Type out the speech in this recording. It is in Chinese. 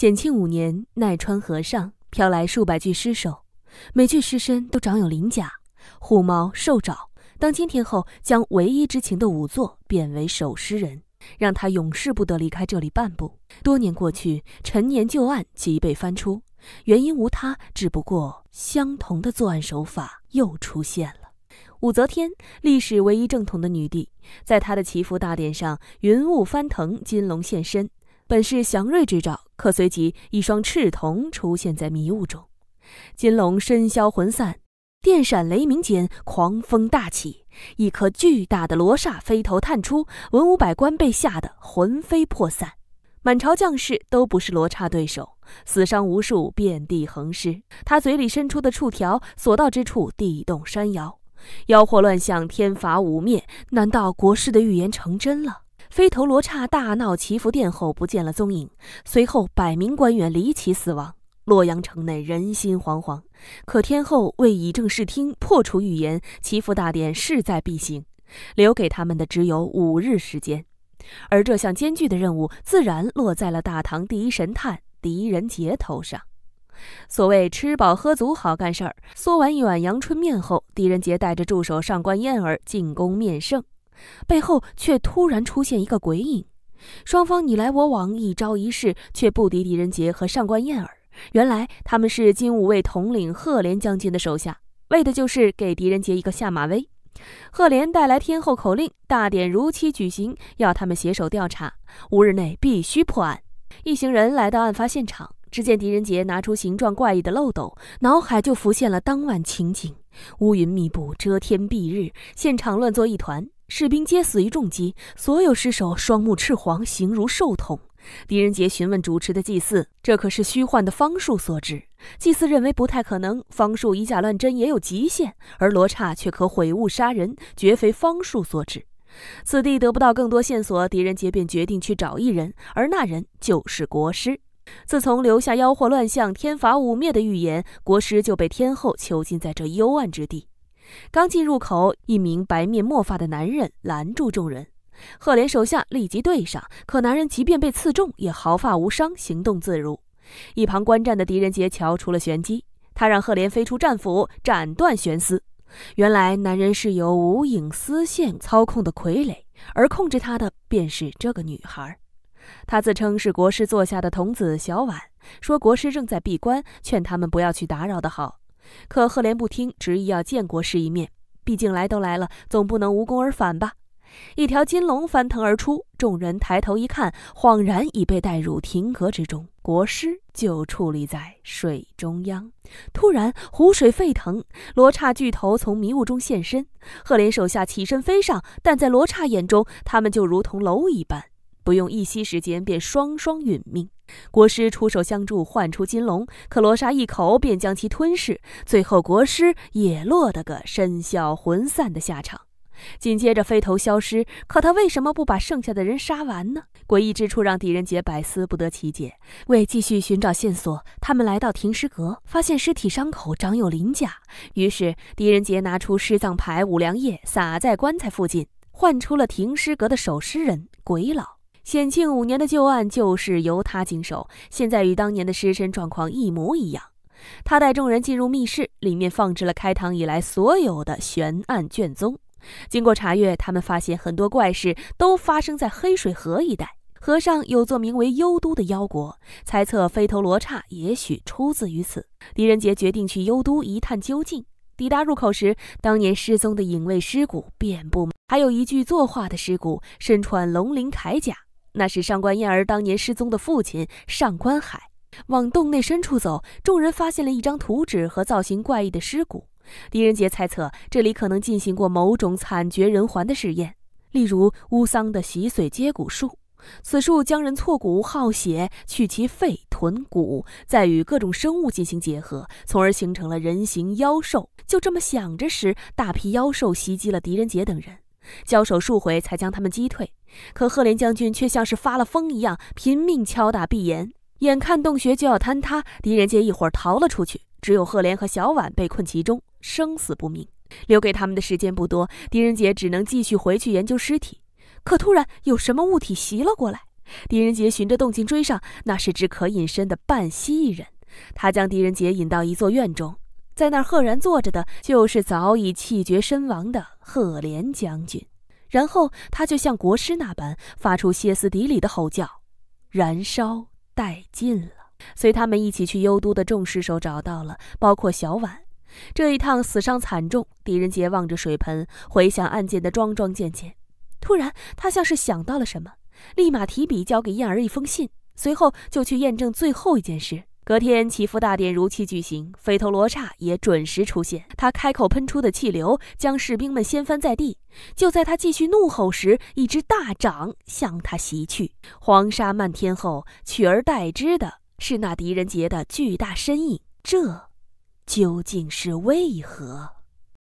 显庆五年，奈川河上飘来数百具尸首，每具尸身都长有鳞甲、虎毛、兽爪。当今天后将唯一知情的仵作贬为守尸人，让他永世不得离开这里半步。多年过去，陈年旧案即被翻出，原因无他，只不过相同的作案手法又出现了。武则天，历史唯一正统的女帝，在她的祈福大典上，云雾翻腾，金龙现身。本是祥瑞之兆，可随即一双赤瞳出现在迷雾中，金龙身消魂散，电闪雷鸣间，狂风大起，一颗巨大的罗刹飞头探出，文武百官被吓得魂飞魄散，满朝将士都不是罗刹对手，死伤无数，遍地横尸。他嘴里伸出的触条所到之处，地动山摇，妖祸乱象，天罚五灭。难道国师的预言成真了？飞头罗刹大闹祈福殿后不见了踪影，随后百名官员离奇死亡，洛阳城内人心惶惶。可天后为以正视听、破除预言，祈福大典势在必行，留给他们的只有五日时间。而这项艰巨的任务自然落在了大唐第一神探狄仁杰头上。所谓吃饱喝足好干事儿，嗦完一碗阳春面后，狄仁杰带着助手上官燕儿进宫面圣。背后却突然出现一个鬼影，双方你来我往，一招一式却不敌狄仁杰和上官燕儿。原来他们是金吾卫统领赫连将军的手下，为的就是给狄仁杰一个下马威。赫连带来天后口令，大典如期举行，要他们携手调查，五日内必须破案。一行人来到案发现场，只见狄仁杰拿出形状怪异的漏斗，脑海就浮现了当晚情景：乌云密布，遮天蔽日，现场乱作一团。士兵皆死于重击，所有尸首双目赤黄，形如兽瞳。狄仁杰询问主持的祭祀：“这可是虚幻的方术所致？”祭祀认为不太可能，方术以假乱真也有极限，而罗刹却可毁物杀人，绝非方术所致。此地得不到更多线索，狄仁杰便决定去找一人，而那人就是国师。自从留下妖祸乱象、天罚五灭的预言，国师就被天后囚禁在这幽暗之地。刚进入口，一名白面墨发的男人拦住众人。赫连手下立即对上，可男人即便被刺中，也毫发无伤，行动自如。一旁观战的狄仁杰瞧出了玄机，他让赫连飞出战斧，斩断悬丝。原来，男人是由无影丝线操控的傀儡，而控制他的便是这个女孩。他自称是国师座下的童子小婉，说国师正在闭关，劝他们不要去打扰的好。可赫连不听，执意要见国师一面。毕竟来都来了，总不能无功而返吧。一条金龙翻腾而出，众人抬头一看，恍然已被带入亭阁之中。国师就矗立在水中央。突然，湖水沸腾，罗刹巨头从迷雾中现身。赫连手下起身飞上，但在罗刹眼中，他们就如同蝼蚁般，不用一息时间便双双殒命。国师出手相助，唤出金龙，可罗莎一口便将其吞噬。最后，国师也落得个身消魂散的下场。紧接着，飞头消失。可他为什么不把剩下的人杀完呢？诡异之处让狄仁杰百思不得其解。为继续寻找线索，他们来到停尸阁，发现尸体伤口长有鳞甲。于是，狄仁杰拿出尸葬牌、五粮液，撒在棺材附近，唤出了停尸阁的守尸人鬼老。显庆五年的旧案就是由他经手，现在与当年的尸身状况一模一样。他带众人进入密室，里面放置了开堂以来所有的悬案卷宗。经过查阅，他们发现很多怪事都发生在黑水河一带。河上有座名为幽都的妖国，猜测飞头罗刹也许出自于此。狄仁杰决定去幽都一探究竟。抵达入口时，当年失踪的影卫尸骨遍布，还有一具作画的尸骨，身穿龙鳞铠甲。那是上官燕儿当年失踪的父亲上官海。往洞内深处走，众人发现了一张图纸和造型怪异的尸骨。狄仁杰猜测，这里可能进行过某种惨绝人寰的试验，例如乌桑的洗髓接骨术。此术将人错骨、耗血、去其肺、臀骨，再与各种生物进行结合，从而形成了人形妖兽。就这么想着时，大批妖兽袭击了狄仁杰等人。交手数回，才将他们击退。可赫连将军却像是发了疯一样，拼命敲打壁岩。眼看洞穴就要坍塌，狄仁杰一伙逃了出去，只有赫连和小婉被困其中，生死不明。留给他们的时间不多，狄仁杰只能继续回去研究尸体。可突然有什么物体袭了过来，狄仁杰循着动静追上，那是只可隐身的半蜥蜴人。他将狄仁杰引到一座院中。在那儿赫然坐着的就是早已气绝身亡的赫连将军，然后他就像国师那般发出歇斯底里的吼叫，燃烧殆尽了。随他们一起去幽都的众尸首找到了，包括小婉。这一趟死伤惨重。狄仁杰望着水盆，回想案件的桩桩件件，突然他像是想到了什么，立马提笔交给燕儿一封信，随后就去验证最后一件事。隔天祈福大典如期举行，匪头罗刹也准时出现。他开口喷出的气流将士兵们掀翻在地。就在他继续怒吼时，一只大掌向他袭去，黄沙漫天后，取而代之的是那狄仁杰的巨大身影。这，究竟是为何？